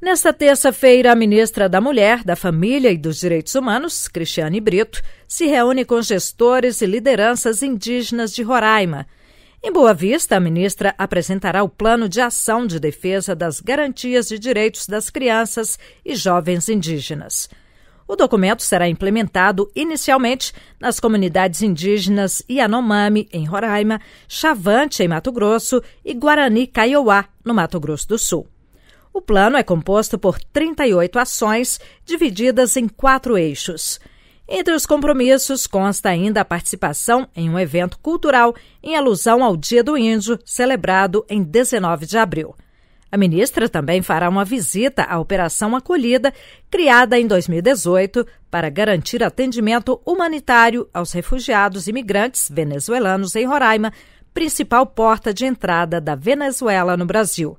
Nesta terça-feira, a ministra da Mulher, da Família e dos Direitos Humanos, Cristiane Brito, se reúne com gestores e lideranças indígenas de Roraima. Em Boa Vista, a ministra apresentará o Plano de Ação de Defesa das Garantias de Direitos das Crianças e Jovens Indígenas. O documento será implementado inicialmente nas comunidades indígenas Yanomami, em Roraima, Chavante, em Mato Grosso, e Guarani Kaiowá, no Mato Grosso do Sul. O plano é composto por 38 ações divididas em quatro eixos. Entre os compromissos consta ainda a participação em um evento cultural em alusão ao Dia do Índio, celebrado em 19 de abril. A ministra também fará uma visita à Operação Acolhida, criada em 2018 para garantir atendimento humanitário aos refugiados e migrantes venezuelanos em Roraima, principal porta de entrada da Venezuela no Brasil.